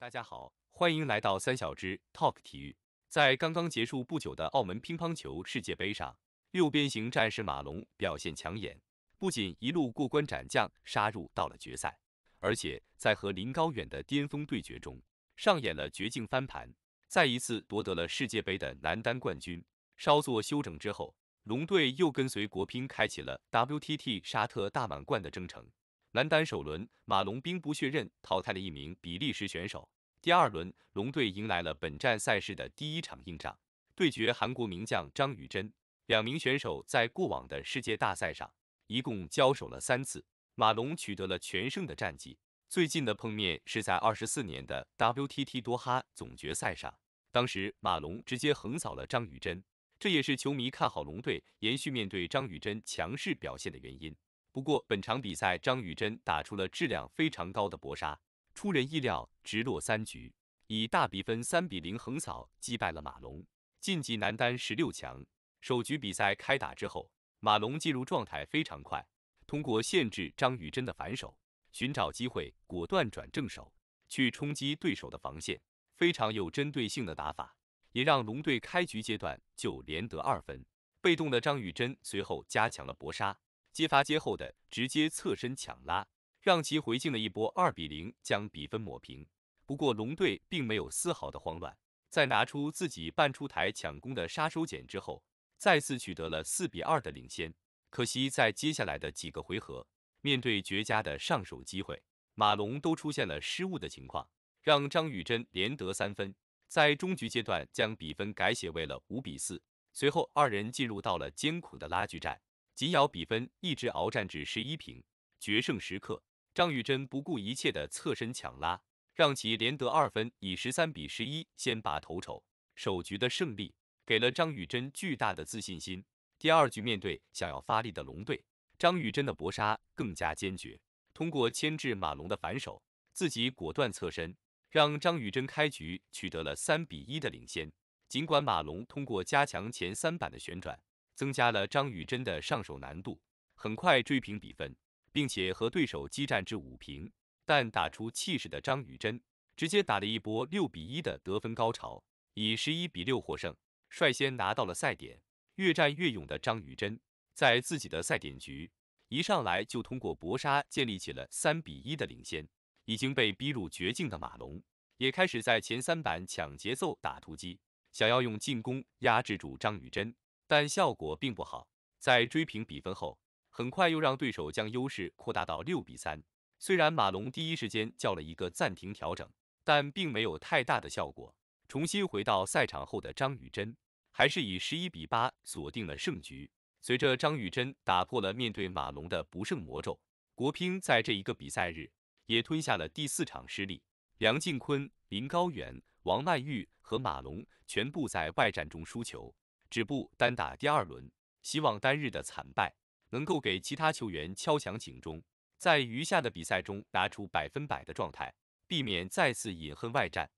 大家好，欢迎来到三小只 Talk 体育。在刚刚结束不久的澳门乒乓球世界杯上，六边形战士马龙表现抢眼，不仅一路过关斩将杀入到了决赛，而且在和林高远的巅峰对决中上演了绝境翻盘，再一次夺得了世界杯的男单冠军。稍作休整之后，龙队又跟随国乒开启了 WTT 沙特大满贯的征程。男单首轮，马龙兵不血刃淘汰了一名比利时选手。第二轮，龙队迎来了本站赛事的第一场硬仗，对决韩国名将张禹珍。两名选手在过往的世界大赛上一共交手了三次，马龙取得了全胜的战绩。最近的碰面是在二十四年的 WTT 多哈总决赛上，当时马龙直接横扫了张禹珍，这也是球迷看好龙队延续面对张禹珍强势表现的原因。不过本场比赛，张宇珍打出了质量非常高的搏杀，出人意料，直落三局，以大比分三比零横扫击败了马龙，晋级男单十六强。首局比赛开打之后，马龙进入状态非常快，通过限制张宇珍的反手，寻找机会，果断转正手去冲击对手的防线，非常有针对性的打法，也让龙队开局阶段就连得二分。被动的张宇珍随后加强了搏杀。接发接后的直接侧身抢拉，让其回敬了一波二比零，将比分抹平。不过龙队并没有丝毫的慌乱，在拿出自己半出台抢攻的杀手锏之后，再次取得了四比二的领先。可惜在接下来的几个回合，面对绝佳的上手机会，马龙都出现了失误的情况，让张宇臻连得三分，在中局阶段将比分改写为了五比四。随后二人进入到了艰苦的拉锯战。紧咬比分，一直鏖战至十一平。决胜时刻，张玉珍不顾一切的侧身抢拉，让其连得二分，以十三比十一先拔头筹。首局的胜利给了张玉珍巨大的自信心。第二局面对想要发力的龙队，张玉珍的搏杀更加坚决，通过牵制马龙的反手，自己果断侧身，让张玉珍开局取得了三比一的领先。尽管马龙通过加强前三板的旋转，增加了张雨珍的上手难度，很快追平比分，并且和对手激战至五平。但打出气势的张雨珍直接打了一波六比一的得分高潮，以十一比六获胜，率先拿到了赛点。越战越勇的张雨珍在自己的赛点局一上来就通过搏杀建立起了三比一的领先。已经被逼入绝境的马龙也开始在前三板抢节奏打突击，想要用进攻压制住张雨珍。但效果并不好，在追平比分后，很快又让对手将优势扩大到六比三。虽然马龙第一时间叫了一个暂停调整，但并没有太大的效果。重新回到赛场后的张宇珍，还是以十一比八锁定了胜局。随着张宇珍打破了面对马龙的不胜魔咒，国乒在这一个比赛日也吞下了第四场失利。梁靖昆、林高远、王曼玉和马龙全部在外战中输球。止步单打第二轮，希望单日的惨败能够给其他球员敲响警钟，在余下的比赛中拿出百分百的状态，避免再次饮恨外战。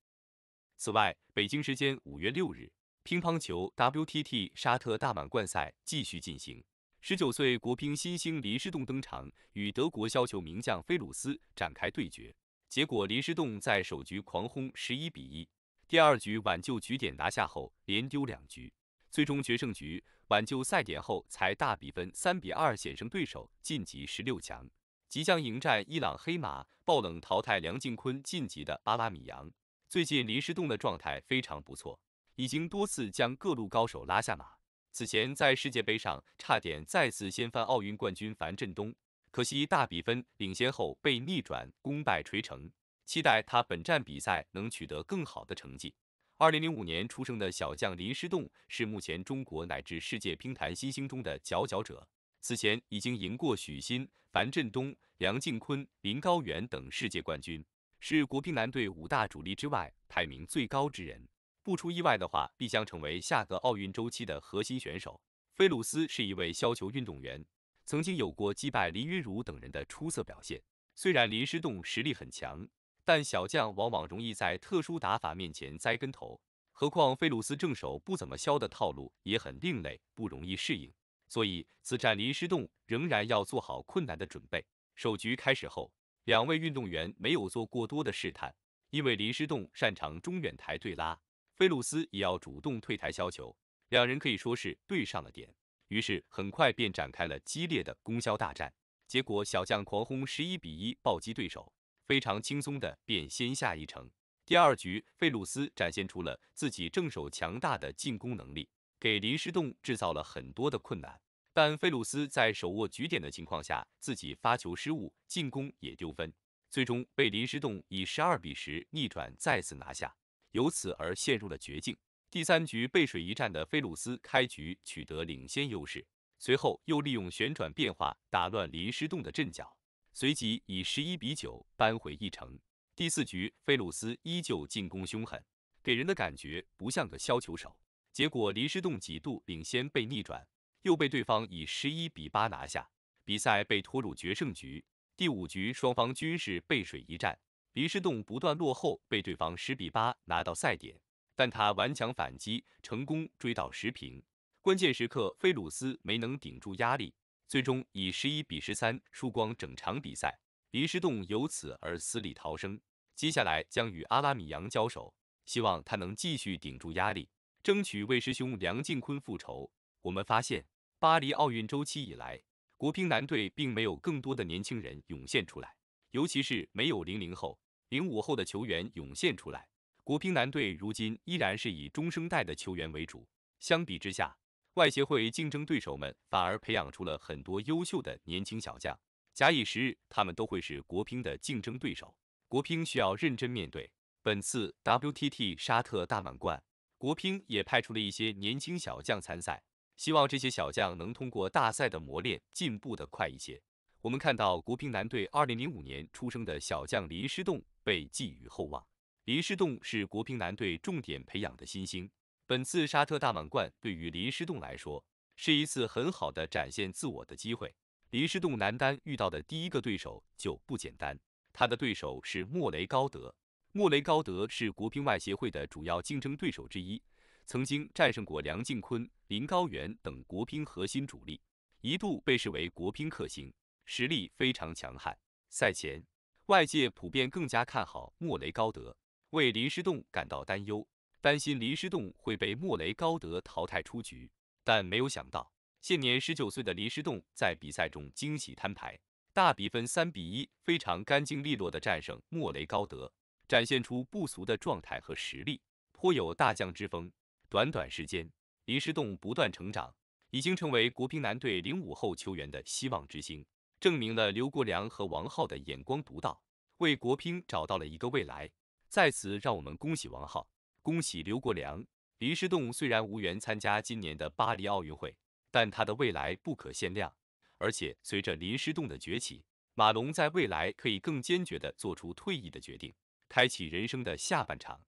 此外，北京时间五月六日，乒乓球 WTT 沙特大满贯赛继续进行，十九岁国乒新星林诗栋登场，与德国削球名将菲鲁斯展开对决。结果林诗栋在首局狂轰十一比一，第二局挽救局点拿下后，连丢两局。最终决胜局挽救赛点后，才大比分三比二险胜对手晋级十六强，即将迎战伊朗黑马，爆冷淘汰梁靖昆晋级的阿拉米扬。最近林诗栋的状态非常不错，已经多次将各路高手拉下马。此前在世界杯上差点再次掀翻奥运冠军樊振东，可惜大比分领先后被逆转，功败垂成。期待他本站比赛能取得更好的成绩。二零零五年出生的小将林诗栋是目前中国乃至世界乒坛新星中的佼佼者。此前已经赢过许昕、樊振东、梁靖昆、林高远等世界冠军，是国乒男队五大主力之外排名最高之人。不出意外的话，必将成为下个奥运周期的核心选手。菲鲁斯是一位削球运动员，曾经有过击败林昀儒等人的出色表现。虽然林诗栋实力很强。但小将往往容易在特殊打法面前栽跟头，何况菲鲁斯正手不怎么削的套路也很另类，不容易适应。所以此战林诗栋仍然要做好困难的准备。首局开始后，两位运动员没有做过多的试探，因为林诗栋擅长中远台对拉，菲鲁斯也要主动退台削球，两人可以说是对上了点。于是很快便展开了激烈的攻削大战，结果小将狂轰十一比一暴击对手。非常轻松的便先下一城。第二局，费鲁斯展现出了自己正手强大的进攻能力，给林诗栋制造了很多的困难。但费鲁斯在手握局点的情况下，自己发球失误，进攻也丢分，最终被林诗栋以十二比十逆转，再次拿下，由此而陷入了绝境。第三局背水一战的费鲁斯开局取得领先优势，随后又利用旋转变化打乱林诗栋的阵脚。随即以十一比九扳回一城。第四局，菲鲁斯依旧进攻凶狠，给人的感觉不像个削球手。结果林诗栋几度领先被逆转，又被对方以十一比八拿下，比赛被拖入决胜局。第五局双方均是背水一战，林诗栋不断落后，被对方十比八拿到赛点，但他顽强反击，成功追到十平。关键时刻，菲鲁斯没能顶住压力。最终以十一比十三输光整场比赛，林诗栋由此而死里逃生。接下来将与阿拉米扬交手，希望他能继续顶住压力，争取为师兄梁靖昆复仇。我们发现，巴黎奥运周期以来，国乒男队并没有更多的年轻人涌现出来，尤其是没有零零后、零五后的球员涌现出来。国乒男队如今依然是以中生代的球员为主。相比之下，外协会竞争对手们反而培养出了很多优秀的年轻小将，假以时日，他们都会是国乒的竞争对手。国乒需要认真面对。本次 WTT 沙特大满贯，国乒也派出了一些年轻小将参赛，希望这些小将能通过大赛的磨练，进步的快一些。我们看到国乒男队2005年出生的小将林诗栋被寄予厚望，林诗栋是国乒男队重点培养的新星。本次沙特大满贯对于林诗栋来说是一次很好的展现自我的机会。林诗栋男单遇到的第一个对手就不简单，他的对手是莫雷高德。莫雷高德是国乒外协会的主要竞争对手之一，曾经战胜过梁靖昆、林高远等国乒核心主力，一度被视为国乒克星，实力非常强悍。赛前，外界普遍更加看好莫雷高德，为林诗栋感到担忧。担心林诗栋会被莫雷高德淘汰出局，但没有想到，现年十九岁的林诗栋在比赛中惊喜摊牌，大比分三比一，非常干净利落的战胜莫雷高德，展现出不俗的状态和实力，颇有大将之风。短短时间，林诗栋不断成长，已经成为国乒男队零五后球员的希望之星，证明了刘国梁和王皓的眼光独到，为国乒找到了一个未来。在此，让我们恭喜王皓。恭喜刘国梁！林诗栋虽然无缘参加今年的巴黎奥运会，但他的未来不可限量。而且，随着林诗栋的崛起，马龙在未来可以更坚决地做出退役的决定，开启人生的下半场。